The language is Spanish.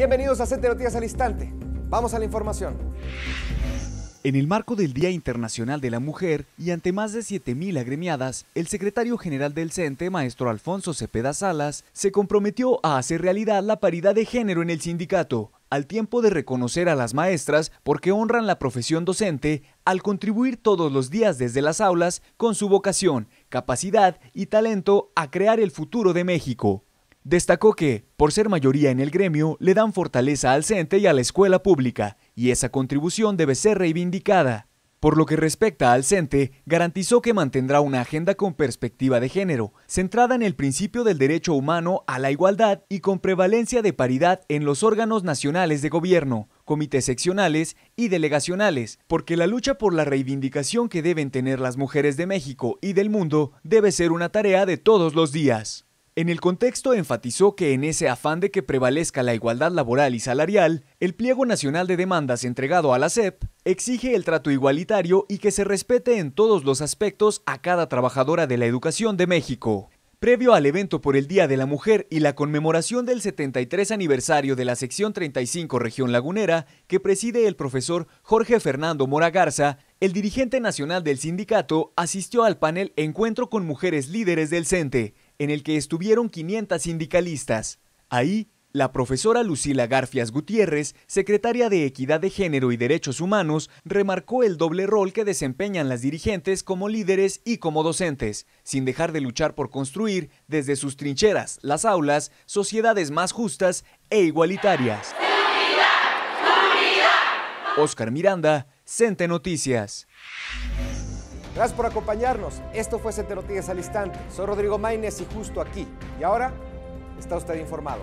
Bienvenidos a Centro Noticias al Instante. Vamos a la información. En el marco del Día Internacional de la Mujer y ante más de 7.000 agremiadas, el secretario general del CENTE, maestro Alfonso Cepeda Salas, se comprometió a hacer realidad la paridad de género en el sindicato, al tiempo de reconocer a las maestras porque honran la profesión docente al contribuir todos los días desde las aulas con su vocación, capacidad y talento a crear el futuro de México. Destacó que, por ser mayoría en el gremio, le dan fortaleza al CENTE y a la escuela pública, y esa contribución debe ser reivindicada. Por lo que respecta al CENTE, garantizó que mantendrá una agenda con perspectiva de género, centrada en el principio del derecho humano a la igualdad y con prevalencia de paridad en los órganos nacionales de gobierno, comités seccionales y delegacionales, porque la lucha por la reivindicación que deben tener las mujeres de México y del mundo debe ser una tarea de todos los días. En el contexto enfatizó que en ese afán de que prevalezca la igualdad laboral y salarial, el pliego nacional de demandas entregado a la SEP exige el trato igualitario y que se respete en todos los aspectos a cada trabajadora de la educación de México. Previo al evento por el Día de la Mujer y la conmemoración del 73 aniversario de la sección 35 Región Lagunera, que preside el profesor Jorge Fernando Mora Garza, el dirigente nacional del sindicato asistió al panel Encuentro con Mujeres Líderes del CENTE, en el que estuvieron 500 sindicalistas. Ahí, la profesora Lucila Garfias Gutiérrez, secretaria de Equidad de Género y Derechos Humanos, remarcó el doble rol que desempeñan las dirigentes como líderes y como docentes, sin dejar de luchar por construir, desde sus trincheras, las aulas, sociedades más justas e igualitarias. ¡Unidad! ¡Unidad! Oscar Miranda, Cente Noticias. Gracias por acompañarnos. Esto fue Sete Noticias al Instante. Soy Rodrigo Maínez y justo aquí. Y ahora está usted informado.